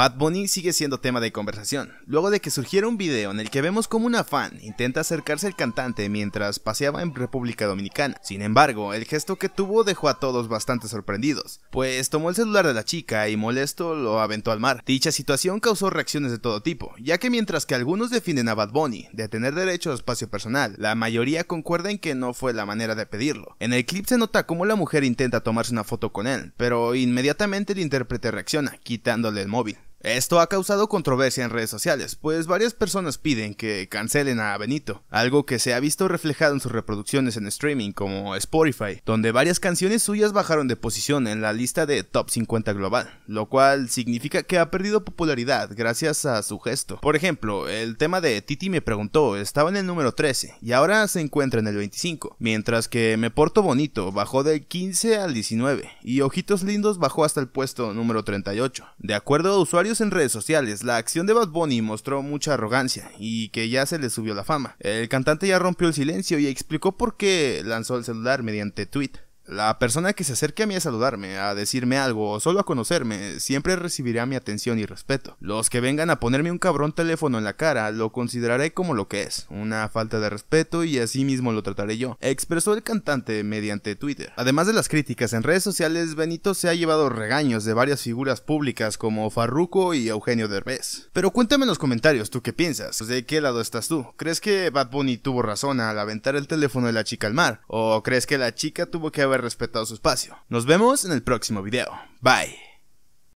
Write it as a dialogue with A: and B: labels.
A: Bad Bunny sigue siendo tema de conversación, luego de que surgiera un video en el que vemos como una fan intenta acercarse al cantante mientras paseaba en República Dominicana. Sin embargo, el gesto que tuvo dejó a todos bastante sorprendidos, pues tomó el celular de la chica y molesto lo aventó al mar. Dicha situación causó reacciones de todo tipo, ya que mientras que algunos defienden a Bad Bunny de tener derecho a espacio personal, la mayoría concuerda en que no fue la manera de pedirlo. En el clip se nota cómo la mujer intenta tomarse una foto con él, pero inmediatamente el intérprete reacciona, quitándole el móvil. Esto ha causado controversia en redes sociales, pues varias personas piden que cancelen a Benito, algo que se ha visto reflejado en sus reproducciones en streaming como Spotify, donde varias canciones suyas bajaron de posición en la lista de Top 50 global, lo cual significa que ha perdido popularidad gracias a su gesto. Por ejemplo, el tema de Titi me preguntó estaba en el número 13 y ahora se encuentra en el 25, mientras que Me Porto Bonito bajó del 15 al 19 y Ojitos Lindos bajó hasta el puesto número 38. De acuerdo a usuarios en redes sociales, la acción de Bad Bunny mostró mucha arrogancia y que ya se le subió la fama. El cantante ya rompió el silencio y explicó por qué lanzó el celular mediante tweet. La persona que se acerque a mí a saludarme, a decirme algo o solo a conocerme, siempre recibirá mi atención y respeto. Los que vengan a ponerme un cabrón teléfono en la cara, lo consideraré como lo que es, una falta de respeto y así mismo lo trataré yo, expresó el cantante mediante Twitter. Además de las críticas en redes sociales, Benito se ha llevado regaños de varias figuras públicas como Farruko y Eugenio Derbez. Pero cuéntame en los comentarios, ¿tú qué piensas? ¿De qué lado estás tú? ¿Crees que Bad Bunny tuvo razón al aventar el teléfono de la chica al mar? ¿O crees que la chica tuvo que haber respetado su espacio. Nos vemos en el próximo video. Bye.